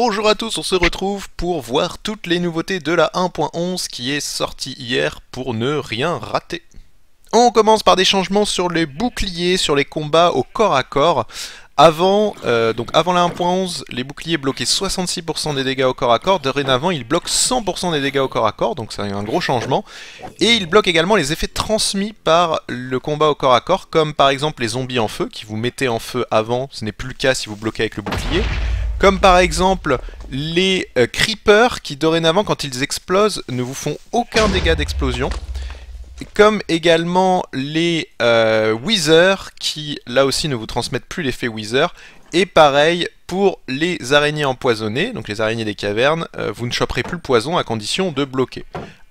Bonjour à tous, on se retrouve pour voir toutes les nouveautés de la 1.11 qui est sortie hier pour ne rien rater. On commence par des changements sur les boucliers, sur les combats au corps à corps. Avant, euh, donc avant la 1.11, les boucliers bloquaient 66% des dégâts au corps à corps. Dorénavant, ils bloquent 100% des dégâts au corps à corps, donc c'est un gros changement. Et ils bloquent également les effets transmis par le combat au corps à corps, comme par exemple les zombies en feu, qui vous mettez en feu avant, ce n'est plus le cas si vous bloquez avec le bouclier. Comme par exemple les euh, creepers qui dorénavant quand ils explosent ne vous font aucun dégât d'explosion. Comme également les euh, qui là aussi ne vous transmettent plus l'effet wither, Et pareil pour les araignées empoisonnées, donc les araignées des cavernes, euh, vous ne choperez plus le poison à condition de bloquer.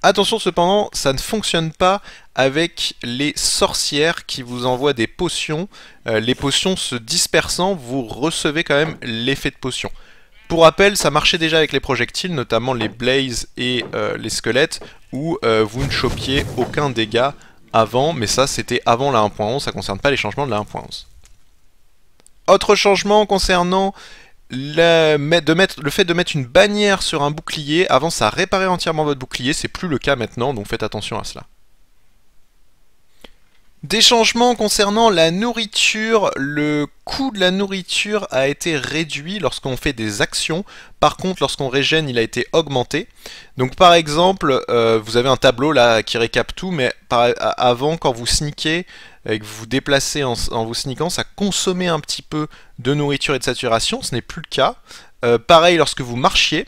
Attention cependant, ça ne fonctionne pas avec les sorcières qui vous envoient des potions. Euh, les potions se dispersant, vous recevez quand même l'effet de potion. Pour rappel, ça marchait déjà avec les projectiles, notamment les blazes et euh, les squelettes, où euh, vous ne chopiez aucun dégât avant, mais ça c'était avant la 1.11, ça ne concerne pas les changements de la 1.11. Autre changement concernant le, le fait de mettre une bannière sur un bouclier, avant ça réparait entièrement votre bouclier, c'est plus le cas maintenant, donc faites attention à cela. Des changements concernant la nourriture. Le coût de la nourriture a été réduit lorsqu'on fait des actions. Par contre, lorsqu'on régène, il a été augmenté. Donc par exemple, euh, vous avez un tableau là qui récap tout, mais avant, quand vous sniquez et que vous vous déplacez en, vous sneakant, ça consommait un petit peu de nourriture et de saturation. Ce n'est plus le cas. Euh, pareil lorsque vous marchiez.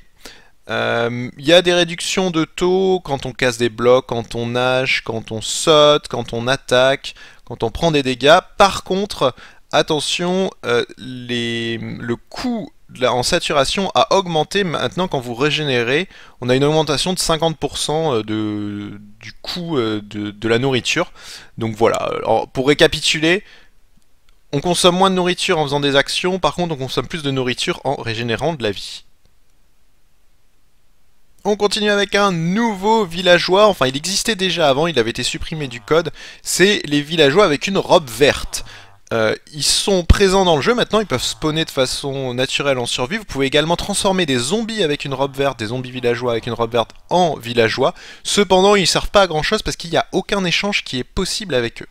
Euh, il y a des réductions de taux quand on casse des blocs, quand on nage, quand on saute, quand on attaque, quand on prend des dégâts. Par contre, attention, euh, le coût en saturation a augmenté maintenant quand vous régénérez. On a une augmentation de 50% euh, du coût de, la nourriture. Donc voilà, pour récapituler, on consomme moins de nourriture en faisant des actions, par contre on consomme plus de nourriture en régénérant de la vie. On continue avec un nouveau villageois, enfin il existait déjà avant, il avait été supprimé du code, c'est les villageois avec une robe verte. Euh, ils sont présents dans le jeu maintenant, ils peuvent spawner de façon naturelle en survie. Vous pouvez également transformer des zombies avec une robe verte, des zombies villageois avec une robe verte en villageois. Cependant, ils ne servent pas à grand chose parce qu'il n'y a aucun échange qui est possible avec eux.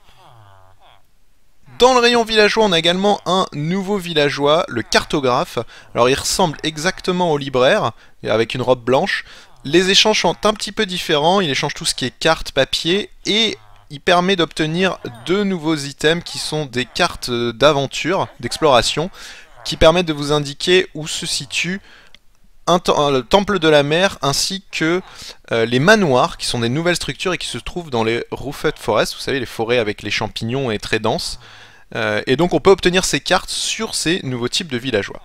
Dans le rayon villageois, on a également un nouveau villageois, le cartographe. Alors il ressemble exactement au libraire, avec une robe blanche. Les échanges sont un petit peu différents, il échange tout ce qui est cartes, papier, et il permet d'obtenir deux nouveaux items qui sont des cartes d'aventure, d'exploration, qui permettent de vous indiquer où se situe un euh, le temple de la mer ainsi que euh, les manoirs qui sont des nouvelles structures et qui se trouvent dans les Roofed Forest, vous savez les forêts avec les champignons et très denses. Euh, et donc on peut obtenir ces cartes sur ces nouveaux types de villageois.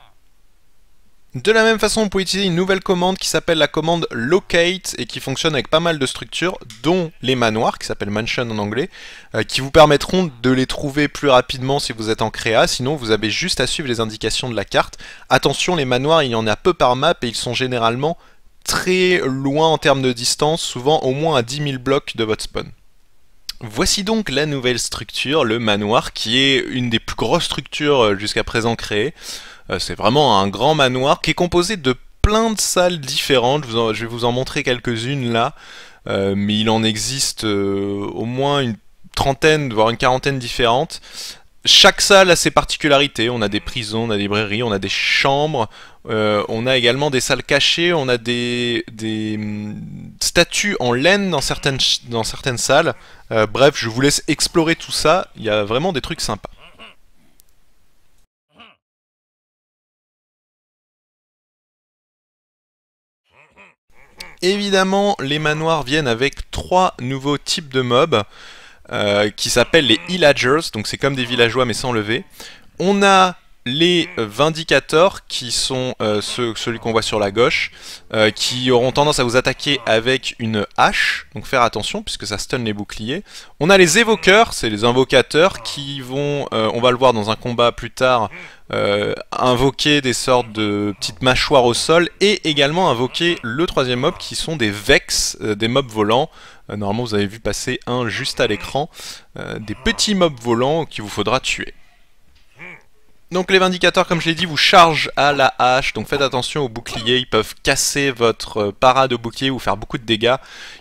De la même façon, on peut utiliser une nouvelle commande qui s'appelle la commande locate et qui fonctionne avec pas mal de structures, dont les manoirs, qui s'appellent mansion en anglais, euh, qui vous permettront de les trouver plus rapidement si vous êtes en créa, sinon vous avez juste à suivre les indications de la carte. Attention, les manoirs, il y en a peu par map et ils sont généralement très loin en termes de distance, souvent au moins à 10 000 blocs de votre spawn. Voici donc la nouvelle structure, le manoir, qui est une des plus grosses structures euh, jusqu'à présent créées. Euh, c'est vraiment un grand manoir qui est composé de plein de salles différentes. Je, vais vous en montrer quelques-unes là, euh, mais il en existe au moins une trentaine, voire une quarantaine différentes. Chaque salle a ses particularités, on a des prisons, on a des librairies, on a des chambres, on a également des salles cachées, on a des, hum, statues en laine dans certaines, salles. Euh, bref, je vous laisse explorer tout ça, il y a vraiment des trucs sympas. Évidemment, les manoirs viennent avec trois nouveaux types de mobs euh, qui s'appellent les Illagers, donc c'est comme des villageois mais sans lever. On a les vindicateurs qui sont euh, ceux, celui qu'on voit sur la gauche, euh, qui auront tendance à vous attaquer avec une hache, donc faire attention puisque ça stun les boucliers. On a les évoqueurs, c'est les invocateurs, qui vont, euh, on va le voir dans un combat plus tard, invoquer des sortes de petites mâchoires au sol, et également invoquer le troisième mob, qui sont des vex, des mobs volants, normalement vous avez vu passer un juste à l'écran, des petits mobs volants qu'il vous faudra tuer. Donc les vindicateurs, comme je l'ai dit, vous chargent à la hache, donc faites attention aux boucliers, ils peuvent casser votre euh, parade au bouclier ou faire beaucoup de dégâts.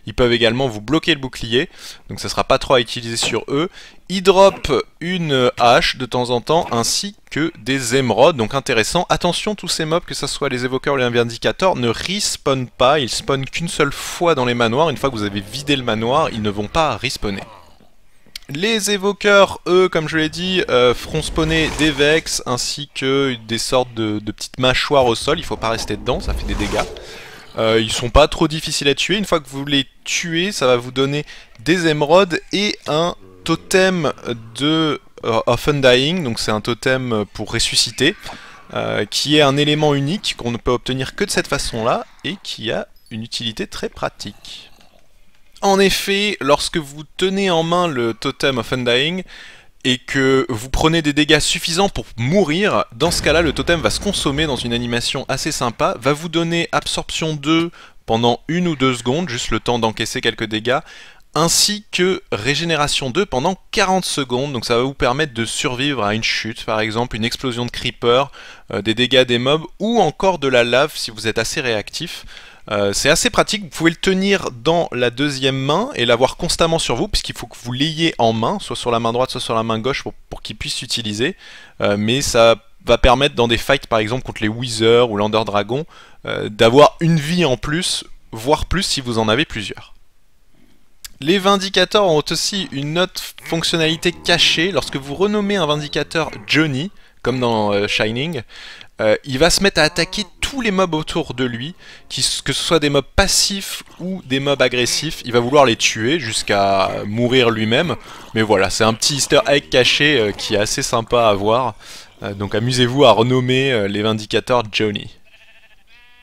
Ils peuvent également vous bloquer le bouclier, donc ça sera pas trop à utiliser sur eux. Ils drop une hache de temps en temps, ainsi que des émeraudes, donc intéressant. Attention, tous ces mobs, que ce soit les évoqueurs ou les vindicateurs, ne respawnent pas, ils spawnent qu'une seule fois dans les manoirs. Une fois que vous avez vidé le manoir, ils ne vont pas respawner. Les évoqueurs, eux, comme je l'ai dit, euh, feront spawner des vex ainsi que des sortes de, petites mâchoires au sol. Il faut pas rester dedans, ça fait des dégâts. Euh, ils ne sont pas trop difficiles à tuer. Une fois que vous les tuez, ça va vous donner des émeraudes et un totem de euh, often dying, Donc c'est un totem pour ressusciter, qui est un élément unique qu'on ne peut obtenir que de cette façon-là et qui a une utilité très pratique. En effet, lorsque vous tenez en main le Totem of Undying, et que vous prenez des dégâts suffisants pour mourir, dans ce cas-là, le totem va se consommer dans une animation assez sympa, va vous donner absorption 2 pendant une ou deux secondes, juste le temps d'encaisser quelques dégâts, ainsi que régénération 2 pendant 40 secondes, donc ça va vous permettre de survivre à une chute, par exemple une explosion de creeper, euh, des dégâts des mobs, ou encore de la lave si vous êtes assez réactif. Euh, c'est assez pratique, vous pouvez le tenir dans la deuxième main et l'avoir constamment sur vous, puisqu'il faut que vous l'ayez en main, soit sur la main droite, soit sur la main gauche, pour, qu'il puisse s'utiliser. Euh, mais ça va permettre dans des fights, par exemple, contre les Wither ou l'Ender Dragon, euh, d'avoir une vie en plus, voire plus si vous en avez plusieurs. Les vindicateurs ont aussi une autre fonctionnalité cachée. Lorsque vous renommez un vindicateur Johnny, comme dans Shining, euh, il va se mettre à attaquer tous les mobs autour de lui, que ce soit des mobs passifs ou des mobs agressifs, il va vouloir les tuer jusqu'à mourir lui-même. Mais voilà, c'est un petit easter egg caché euh, qui est assez sympa à voir. Euh, donc amusez-vous à renommer les Vindicateurs Johnny.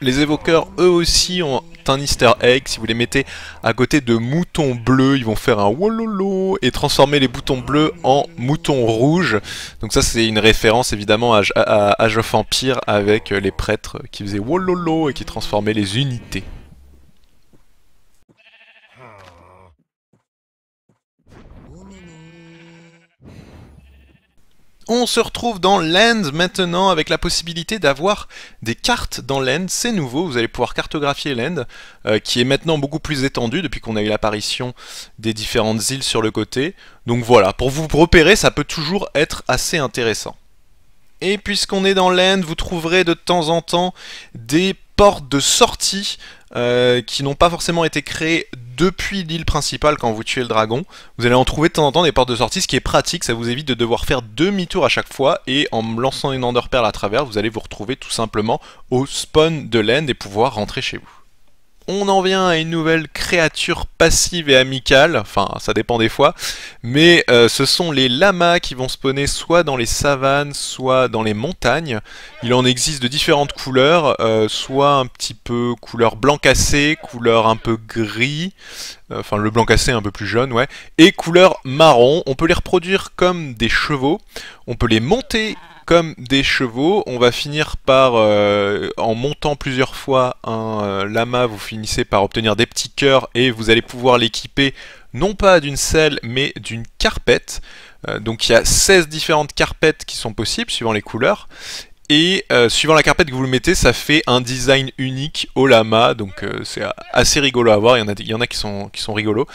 Les évoqueurs, eux aussi, ont un easter egg. Si vous les mettez à côté de moutons bleus, ils vont faire un wololo et transformer les boutons bleus en moutons rouges. Donc ça, c'est une référence évidemment à, Age of Empire avec les prêtres qui faisaient wololo et qui transformaient les unités. On se retrouve dans l'end maintenant avec la possibilité d'avoir des cartes dans l'end, C'est nouveau, vous allez pouvoir cartographier l'end euh, qui est maintenant beaucoup plus étendue depuis qu'on a eu l'apparition des différentes îles sur le côté. Donc voilà, pour vous repérer, ça peut toujours être assez intéressant. Et puisqu'on est dans l'end vous trouverez de temps en temps des portes de sortie euh, qui n'ont pas forcément été créées depuis l'île principale quand vous tuez le dragon. Vous allez en trouver de temps en temps des portes de sortie, ce qui est pratique, ça vous évite de devoir faire demi-tour à chaque fois, et en lançant une enderpearl à travers, vous allez vous retrouver tout simplement au spawn de l'end et pouvoir rentrer chez vous on en vient à une nouvelle créature passive et amicale, enfin ça dépend des fois, mais euh, ce sont les lamas qui vont spawner soit dans les savanes, soit dans les montagnes. Il en existe de différentes couleurs, euh, soit un petit peu couleur blanc cassé, couleur un peu gris, euh, enfin le blanc cassé un peu plus jaune, ouais, et couleur marron. On peut les reproduire comme des chevaux, on peut les monter comme des chevaux, on va finir par, euh, en montant plusieurs fois un euh, lama, vous finissez par obtenir des petits cœurs et vous allez pouvoir l'équiper non pas d'une selle mais d'une carpette. Euh, donc il y a 16 différentes carpettes qui sont possibles suivant les couleurs. Et suivant la carpette que vous le mettez, ça fait un design unique au lama, donc c'est assez rigolo à voir, il y en a, il y en a qui, sont, qui sont rigolos.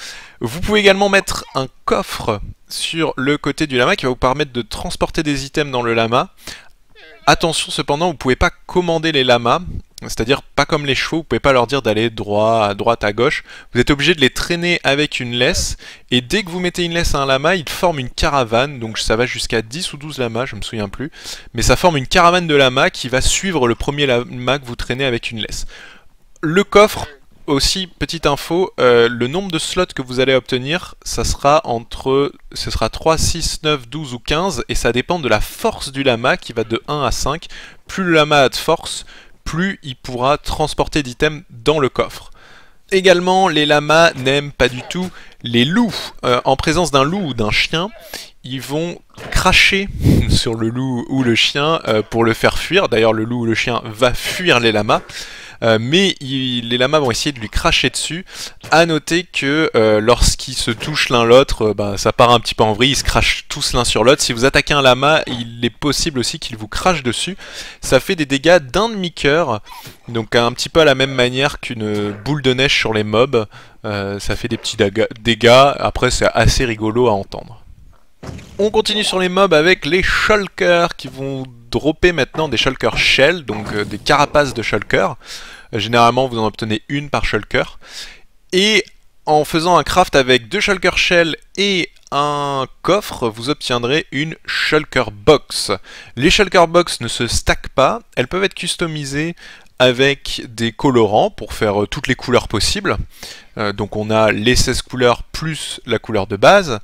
Vous pouvez également mettre un coffre sur le côté du lama qui va vous permettre de transporter des items dans le lama. Attention cependant, vous ne pouvez pas commander les lamas, c'est-à-dire pas comme les chevaux, vous ne pouvez pas leur dire d'aller droit, à droite, à gauche. Vous êtes obligé de les traîner avec une laisse, et dès que vous mettez une laisse à un lama, il forme une caravane, donc ça va jusqu'à 10 ou 12 lamas, je me souviens plus, mais ça forme une caravane de lamas qui va suivre le premier lama que vous traînez avec une laisse. Le coffre aussi, petite info, euh, le nombre de slots que vous allez obtenir, ça sera entre ce sera 3, 6, 9, 12 ou 15, et ça dépend de la force du lama qui va de 1 à 5. Plus le lama a de force, plus il pourra transporter d'items dans le coffre. Également, les lamas n'aiment pas du tout les loups. Euh, en présence d'un loup ou d'un chien, ils vont cracher sur le loup ou le chien euh, pour le faire fuir. D'ailleurs, le loup ou le chien va fuir les lamas. Euh, mais les lamas vont essayer de lui cracher dessus. À noter que euh, lorsqu'ils se touchent l'un l'autre, euh, ben, ça part un petit peu en vrille, ils se crachent tous l'un sur l'autre. Si vous attaquez un lama, il est possible aussi qu'il vous crache dessus. Ça fait des dégâts d'un demi-cœur, donc un petit peu à la même manière qu'une boule de neige sur les mobs. ça fait des petits dégâts, après c'est assez rigolo à entendre. On continue sur les mobs avec les shulkers qui vont dropper maintenant des shulkers shell, donc euh, des carapaces de shulkers. Euh, généralement vous en obtenez une par shulker. Et en faisant un craft avec deux shulkers shell et un coffre, vous obtiendrez une shulker box. Les shulker box ne se stackent pas, elles peuvent être customisées avec des colorants pour faire euh, toutes les couleurs possibles. donc on a les 16 couleurs plus la couleur de base.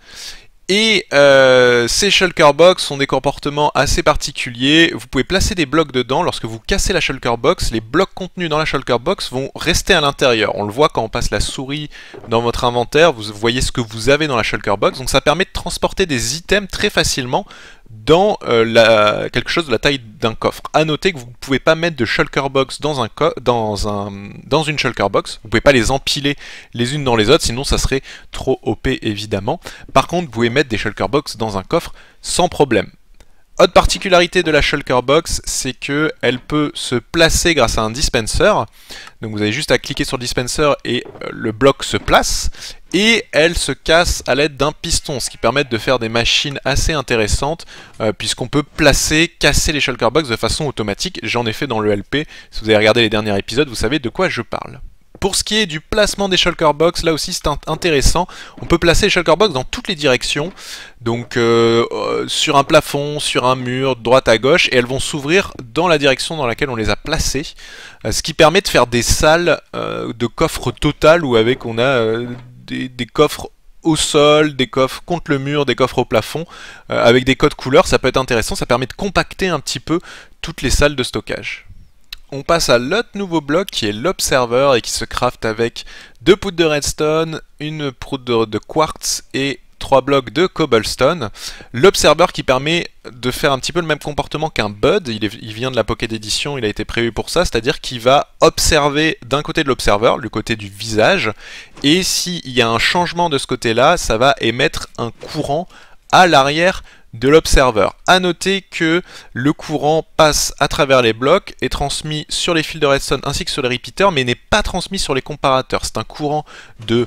Et euh, ces shulker box ont des comportements assez particuliers. Vous pouvez placer des blocs dedans. Lorsque vous cassez la shulker box, les blocs contenus dans la shulker box vont rester à l'intérieur. On le voit quand on passe la souris dans votre inventaire. Vous voyez ce que vous avez dans la shulker box. Donc ça permet de transporter des items très facilement dans euh, la, quelque chose de la taille d'un coffre. A noter que vous ne pouvez pas mettre de shulker box dans, un dans, dans une shulker box. Vous ne pouvez pas les empiler les unes dans les autres, sinon ça serait trop OP évidemment. Par contre, vous pouvez mettre des shulker box dans un coffre sans problème. Autre particularité de la Shulker Box, c'est qu'elle peut se placer grâce à un dispenser. Donc vous avez juste à cliquer sur le dispenser et euh, le bloc se place. Et elle se casse à l'aide d'un piston, ce qui permet de faire des machines assez intéressantes, euh, puisqu'on peut placer, casser les Shulker Box de façon automatique. J'en ai fait dans le LP, si vous avez regardé les derniers épisodes, vous savez de quoi je parle. Pour ce qui est du placement des shulker box, là aussi c'est intéressant. On peut placer les shulker box dans toutes les directions, donc euh, euh, sur un plafond, sur un mur, droite à gauche, et elles vont s'ouvrir dans la direction dans laquelle on les a placées, euh, ce qui permet de faire des salles de coffres total où avec on a des, coffres au sol, des coffres contre le mur, des coffres au plafond, avec des codes couleurs, ça peut être intéressant, ça permet de compacter un petit peu toutes les salles de stockage on passe à l'autre nouveau bloc qui est l'observer et qui se craft avec deux poutres de redstone, une poutre de quartz et trois blocs de cobblestone. L'observer qui permet de faire un petit peu le même comportement qu'un bud, il, vient de la Pocket Edition, il a été prévu pour ça, c'est-à-dire qu'il va observer d'un côté de l'observer, du côté du visage, et s'il y a un changement de ce côté-là, ça va émettre un courant à l'arrière de l'observeur. A noter que le courant passe à travers les blocs, est transmis sur les fils de redstone ainsi que sur les repeaters, mais n'est pas transmis sur les comparateurs. C'est un courant de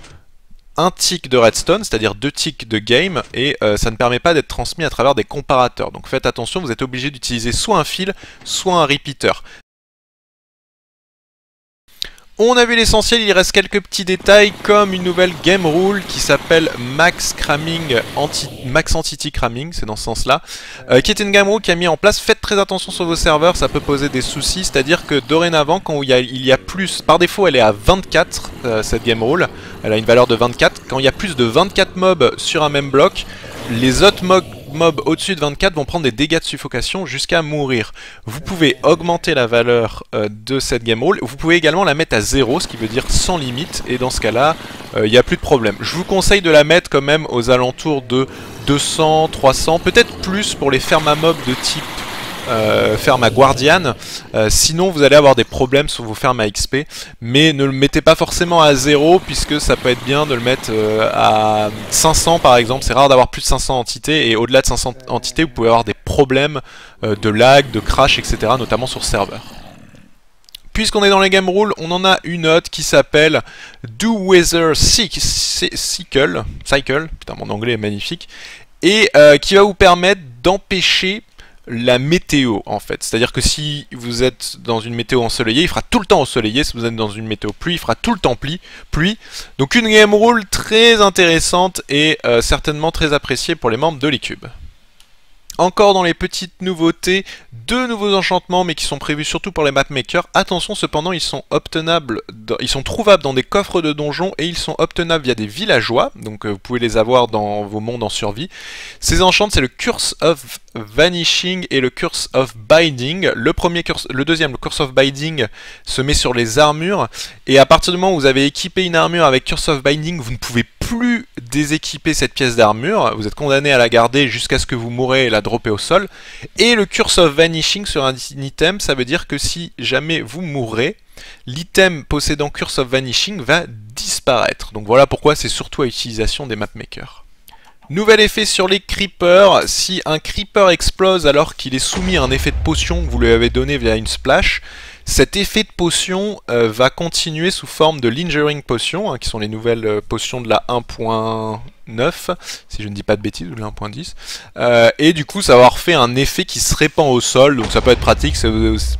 1 tick de redstone, c'est-à-dire 2 ticks de game, et euh, ça ne permet pas d'être transmis à travers des comparateurs. Donc faites attention, vous êtes obligé d'utiliser soit un fil, soit un repeater. On a vu l'essentiel, il reste quelques petits détails comme une nouvelle game rule qui s'appelle Max Cramming anti Max Entity Cramming, c'est dans ce sens-là, euh, qui est une game rule qui a mis en place. Faites très attention sur vos serveurs, ça peut poser des soucis, c'est-à-dire que dorénavant, quand il y, a, plus, par défaut elle est à 24 euh, cette game rule, elle a une valeur de 24, quand il y a plus de 24 mobs sur un même bloc, les autres mobs mob au-dessus de 24 vont prendre des dégâts de suffocation jusqu'à mourir. Vous pouvez augmenter la valeur euh, de cette game roll. Vous pouvez également la mettre à 0, ce qui veut dire sans limite. Et dans ce cas-là, il euh, n'y a plus de problème. Je vous conseille de la mettre quand même aux alentours de 200, 300, peut-être plus pour les fermes à mobs de type euh, ferme à Guardian. Euh, sinon, vous allez avoir des problèmes sur vos fermes à XP. Mais ne le mettez pas forcément à 0, puisque ça peut être bien de le mettre euh, à 500 par exemple. C'est rare d'avoir plus de 500 entités, et au-delà de 500 entités, vous pouvez avoir des problèmes de lag, de crash, etc. Notamment sur serveur. Puisqu'on est dans les game rules, on en a une autre qui s'appelle Do Weather Cycle, Cycle, putain mon anglais est magnifique, et qui va vous permettre d'empêcher la météo en fait. C'est-à-dire que si vous êtes dans une météo ensoleillée, il fera tout le temps ensoleillé. Si vous êtes dans une météo pluie, il fera tout le temps pluie. pluie. Donc une game rule très intéressante et euh, certainement très appréciée pour les membres de l'Ecube. Encore dans les petites nouveautés, deux nouveaux enchantements mais qui sont prévus surtout pour les mapmakers. Attention cependant, ils sont obtenables, ils sont trouvables dans des coffres de donjons et ils sont obtenables via des villageois, donc euh, vous pouvez les avoir dans vos mondes en survie. Ces enchantements c'est le Curse of Vanishing et le Curse of Binding. Le, premier curse, le deuxième, le Curse of Binding, se met sur les armures et à partir du moment où vous avez équipé une armure avec Curse of Binding, vous ne pouvez plus déséquiper cette pièce d'armure, vous êtes condamné à la garder jusqu'à ce que vous mourrez et la dropper au sol. Et le curse of vanishing sur un item, ça veut dire que si jamais vous mourrez, l'item possédant curse of vanishing va disparaître. Donc voilà pourquoi c'est surtout à utilisation des mapmakers. Nouvel effet sur les creepers, si un creeper explose alors qu'il est soumis à un effet de potion que vous lui avez donné via une splash, cet effet de potion euh, va continuer sous forme de lingering potion, hein, qui sont les nouvelles euh, potions de la 1.9, si je ne dis pas de bêtises, ou de la 1.10. Euh, et du coup, ça va refaire un effet qui se répand au sol, donc ça peut être pratique.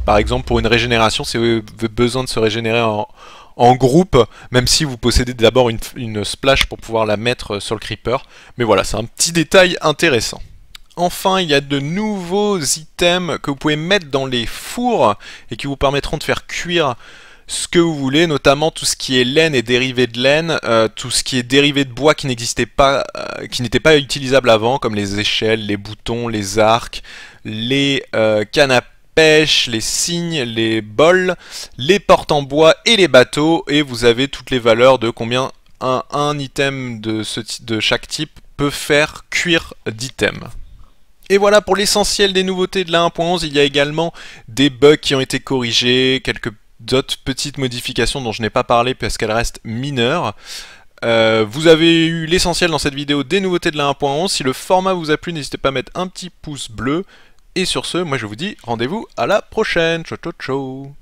Par exemple, pour une régénération, si vous avez besoin de se régénérer en, groupe, même si vous possédez d'abord une splash pour pouvoir la mettre sur le creeper. Mais voilà, c'est un petit détail intéressant. Enfin, il y a de nouveaux items que vous pouvez mettre dans les fours et qui vous permettront de faire cuire ce que vous voulez, notamment tout ce qui est laine et dérivé de laine, euh, tout ce qui est dérivé de bois qui n'existait pas, euh, qui n'était pas utilisable avant, comme les échelles, les boutons, les arcs, les euh, cannes à pêche, les signes, les bols, les portes en bois et les bateaux, et vous avez toutes les valeurs de combien un, item de, de chaque type peut faire cuire d'items. Et voilà pour l'essentiel des nouveautés de la 1.11. Il y a également des bugs qui ont été corrigés, quelques autres petites modifications dont je n'ai pas parlé parce qu'elles restent mineures. Euh, vous avez eu l'essentiel dans cette vidéo des nouveautés de la 1.11. Si le format vous a plu, n'hésitez pas à mettre un petit pouce bleu. Et sur ce, moi je vous dis rendez-vous à la prochaine. Ciao ciao ciao